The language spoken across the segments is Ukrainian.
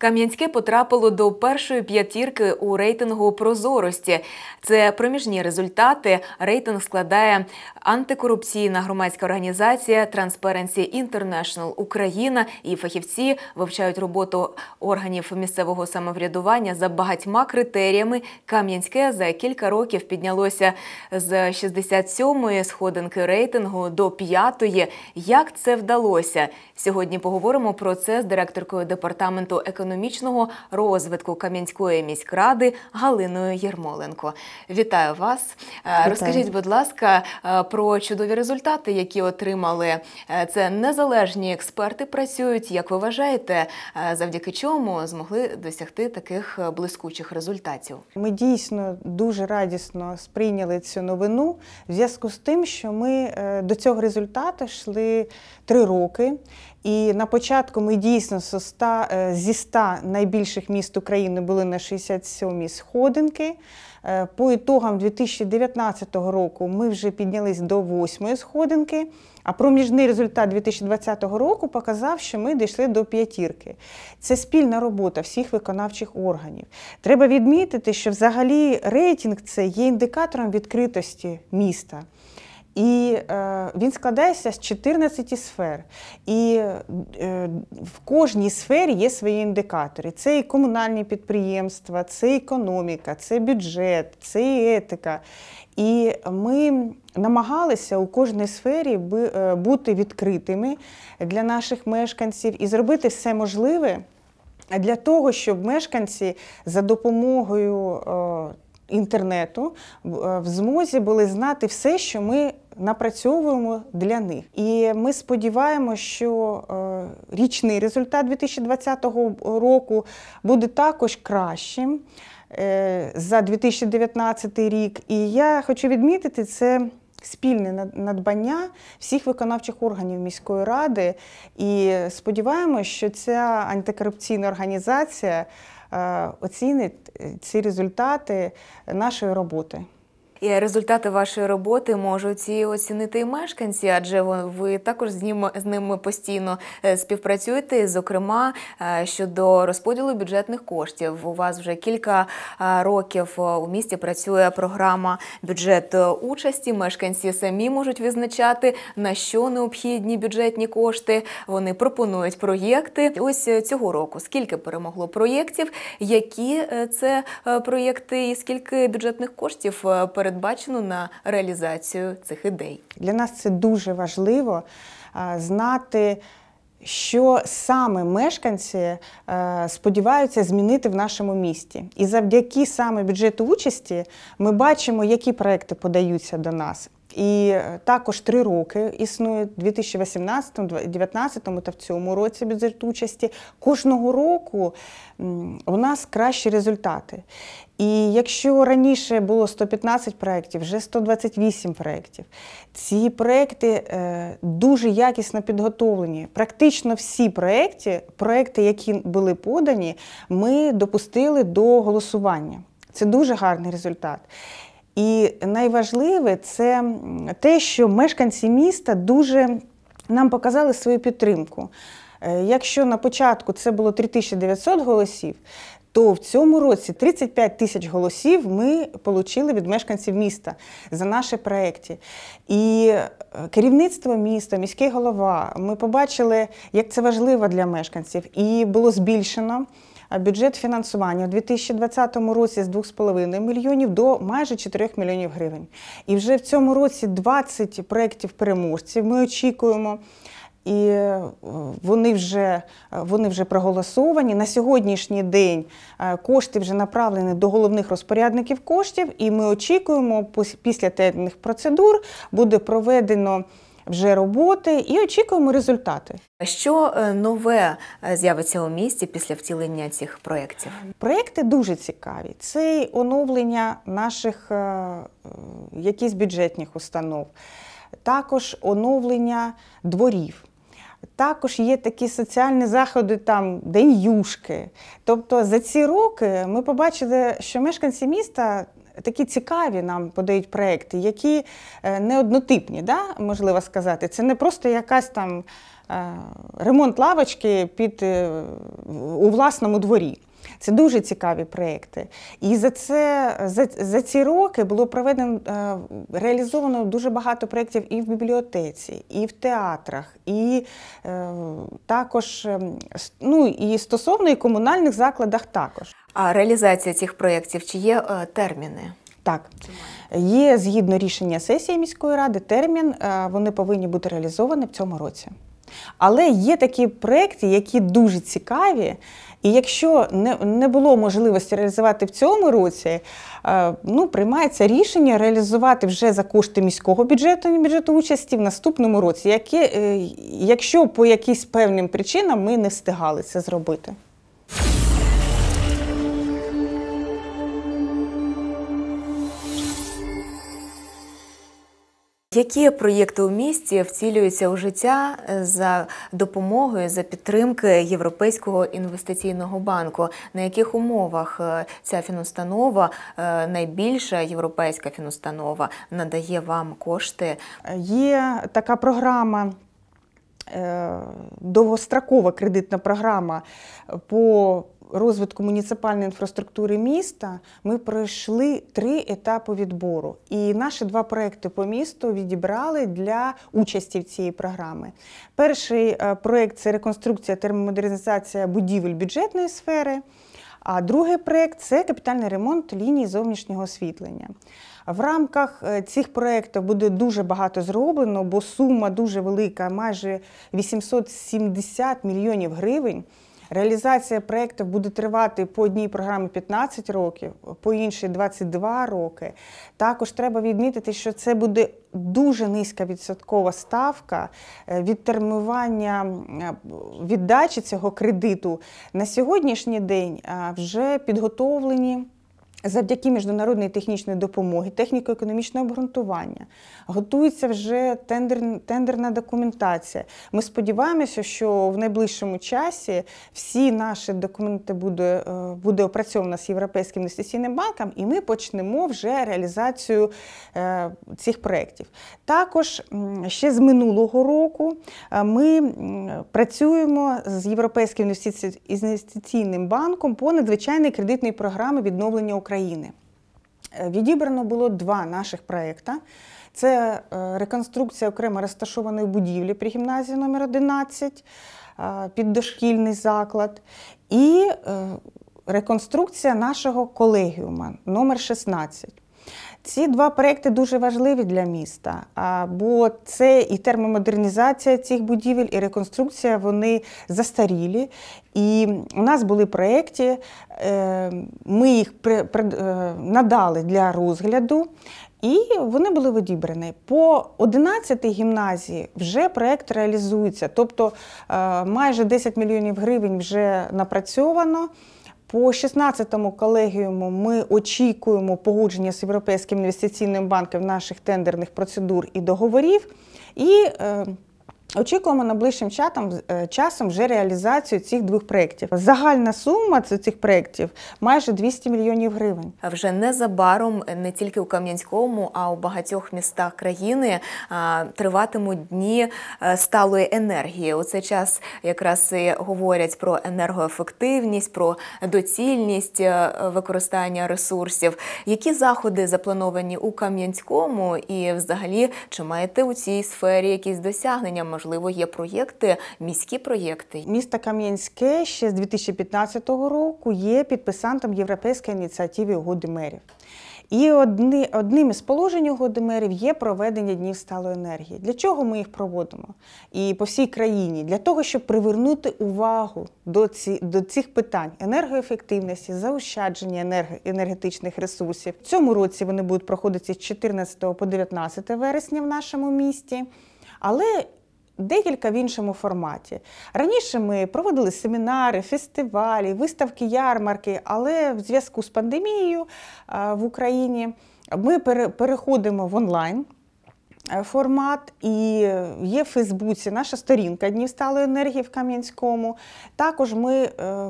Кам'янське потрапило до першої п'ятірки у рейтингу прозорості. Це проміжні результати. Рейтинг складає антикорупційна громадська організація Transparency International Україна і фахівці вивчають роботу органів місцевого самоврядування за багатьма критеріями. Кам'янське за кілька років піднялося з 67-ї сходинки рейтингу до 5-ї. Як це вдалося? Сьогодні поговоримо про це з директоркою департаменту економіки економічного розвитку Кам'янської міськради Галиною Єрмоленко. Вітаю вас! Е, Вітаю. Розкажіть, будь ласка, е, про чудові результати, які отримали е, це незалежні експерти. Працюють, як ви вважаєте, завдяки чому змогли досягти таких блискучих результатів? Ми дійсно дуже радісно сприйняли цю новину в зв'язку з тим, що ми до цього результату йшли три роки. І на початку ми дійсно е, зі 100 найбільших міст України були на 67-й сходинки. Е, по ітогам 2019 року ми вже піднялись до 8-ї сходинки. А проміжний результат 2020 року показав, що ми дійшли до п'ятірки. Це спільна робота всіх виконавчих органів. Треба відмітити, що взагалі рейтинг це є індикатором відкритості міста. І е, він складається з 14 сфер. І е, в кожній сфері є свої індикатори. Це і комунальні підприємства, це економіка, це бюджет, це і етика. І ми намагалися у кожній сфері е, бути відкритими для наших мешканців і зробити все можливе для того, щоб мешканці за допомогою. Е, інтернету е, в змозі були знати все, що ми напрацьовуємо для них. І ми сподіваємося, що е, річний результат 2020 року буде також кращим е, за 2019 рік. І я хочу відмітити це. Спільне надбання всіх виконавчих органів міської ради, і сподіваємось, що ця антикорупційна організація е, оцінить ці результати нашої роботи. І результати вашої роботи можуть і оцінити і мешканці, адже ви також з ними з ними постійно е, співпрацюєте. Зокрема, е, щодо розподілу бюджетних коштів. У вас вже кілька е, років у місті працює програма бюджет участі. Мешканці самі можуть визначати на що необхідні бюджетні кошти. Вони пропонують проєкти. Ось цього року скільки перемогло проєктів, які це проєкти, і скільки бюджетних коштів перед передбачено на реалізацію цих ідей. Для нас це дуже важливо е, знати. Що саме мешканці е, сподіваються змінити в нашому місті, і завдяки саме бюджету участі ми бачимо, які проекти подаються до нас, і також три роки існує в 2018, 2019 та в цьому році бюджет участі. Кожного року у нас кращі результати. І якщо раніше було 115 проєктів, вже 128 проєктів. Ці проєкти е, дуже якісно підготовлені. Практично всі проєкти, проєкти, які були подані, ми допустили до голосування. Це дуже гарний результат. І найважливе це те, що мешканці міста дуже нам показали свою підтримку. Е, якщо на початку це було 3900 голосів, то в цьому році 35 тисяч голосів ми отримали від мешканців міста за наші проекти. І е, керівництво міста, міський голова, ми побачили, як це важливо для мешканців, і було збільшено. Е, бюджет фінансування у 2020 році з 2,5 мільйонів до майже 4 мільйонів гривень. І вже в цьому році 20 проєктів переможців. Ми очікуємо. І е, вони вже е, вони вже проголосовані. На сьогоднішній день е, кошти вже направлені до головних розпорядників коштів, і ми очікуємо, після термінних процедур буде проведено вже роботи і очікуємо результати. Що нове з'явиться у місті після втілення цих проєктів? Проєкти дуже цікаві. Це оновлення наших якісь бюджетних установ, також оновлення дворів. Також є такі соціальні заходи, там день юшки. Тобто за ці роки ми побачили, що мешканці міста. Такі цікаві нам подають проекти, які е, не однотипні, да, можливо сказати. Це не просто якась там Е, ремонт лавочки під, е, у власному дворі. Це дуже цікаві проекти. І за це за, за ці роки було проведено е, реалізовано дуже багато проєктів і в бібліотеці, і в театрах, і також ну, і стосовно і комунальних закладах також. А реалізація цих проєктів чи є терміни? Так, є згідно рішення сесії міської ради, термін вони повинні бути реалізовані в цьому році. Але є такі проекти, які дуже цікаві. І якщо не не було можливості реалізувати в цьому році, е, ну приймається рішення реалізувати вже за кошти міського бюджету бюджету участі в наступному році, які, е, якщо по якісь певним причинам ми не встигали це зробити. Які проєкти у місті втілюються у життя е, за допомогою за підтримки Європейського інвестиційного банку? На яких умовах е, ця фінустанова е, найбільша європейська фінустанова надає вам кошти? Є така програма. Довгострокова кредитна програма по розвитку муніципальної інфраструктури міста ми пройшли три етапи відбору. І наші два проекти по місту відібрали для участі в цієї програми. Перший е, проект це реконструкція термомодернізація будівель бюджетної сфери. А другий проект це капітальний ремонт ліній зовнішнього освітлення. В рамках е, цих проєктів буде дуже багато зроблено, бо сума дуже велика майже 870 мільйонів гривень. Реалізація проєкту буде тривати по одній програмі 15 років, по іншій 22 роки. Також треба відмітити, що це буде дуже низька відсоткова ставка е, від термування е, віддачі цього кредиту на сьогоднішній день вже підготовлені. Завдяки міжнародної технічної допомоги, техніко-економічне обґрунтування, готується вже тендер, тендерна документація. Ми сподіваємося, що в найближчому часі всі наші документи буде е, буде опрацьовано з Європейським інвестиційним банком, і ми почнемо вже реалізацію е, цих проєктів. Також ще з минулого року е, ми працюємо з Європейським інвестиційним банком по надзвичайній кредитній програмі відновлення України. України. Е, відібрано було два наших проєкта. Це е, реконструкція окремо розташованої будівлі при гімназії номер 11 е, під дошкільний заклад і реконструкція нашого колегіума номер 16 ці два проекти дуже важливі для міста, бо це і термомодернізація цих будівель, і реконструкція вони застарілі. І у нас були проєкти, е, ми їх е, надали для розгляду. І вони були відібрані. По 11 гімназії вже проект реалізується, тобто е, майже 10 мільйонів гривень вже напрацьовано. По 16-му колегіуму ми очікуємо погодження з Європейським інвестиційним банком наших тендерних процедур і договорів. І е, Очікуємо найближчим чатом е, часом вже реалізацію цих двох проєктів. Загальна сума цих проєктів майже 200 мільйонів гривень. Вже незабаром не тільки у Кам'янському, а у багатьох містах країни триватимуть дні е, сталої енергії. У цей час якраз і говорять про енергоефективність, про доцільність е, використання ресурсів. Які заходи заплановані у Кам'янському, і взагалі чи маєте у цій сфері якісь досягнення можливо? можливо, є проєкти, міські проєкти. Місто Кам'янське ще з 2015 року є підписантом європейської ініціативи угоди мерів. І одні, одним із положень угоди мерів є проведення днів сталої енергії. Для чого ми їх проводимо? І по всій країні для того, щоб привернути увагу до ці, до цих питань енергоефективності, заощадження енерго, енергетичних ресурсів. В цьому році вони будуть проходити з 14 по 19 вересня в нашому місті. Але декілька в іншому форматі. Раніше ми проводили семінари, фестивалі, виставки, ярмарки, але в зв'язку з пандемією е, в Україні ми переходимо в онлайн. Е, формат. І є в Фейсбуці наша сторінка Днів сталої енергії в Кам'янському. Також ми е, е,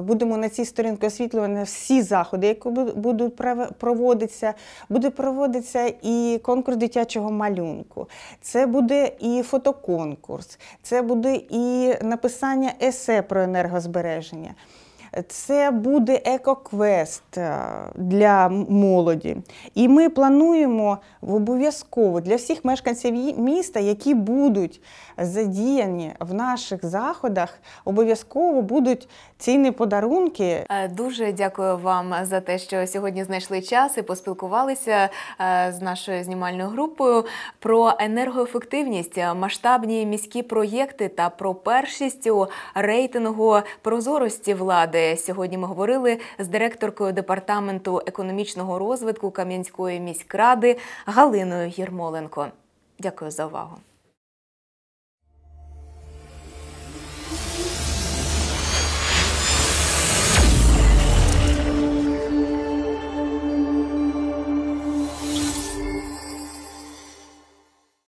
будемо на цій сторінці освітлювати всі заходи, які будуть проводитися. Буде проводитися і конкурс дитячого малюнку. Це буде і фотоконкурс, це буде і написання есе про енергозбереження. Це буде екоквест е, для молоді. І ми плануємо в обов'язково для всіх мешканців міста, які будуть задіяні в наших заходах, обов'язково будуть цінні подарунки. Е, дуже дякую вам за те, що сьогодні знайшли час і поспілкувалися е, з нашою знімальною групою про енергоефективність, масштабні міські проєкти та про першість у рейтингу прозорості влади сьогодні. Ми говорили з директоркою департаменту економічного розвитку Кам'янської міськради Галиною Єрмоленко. Дякую за увагу.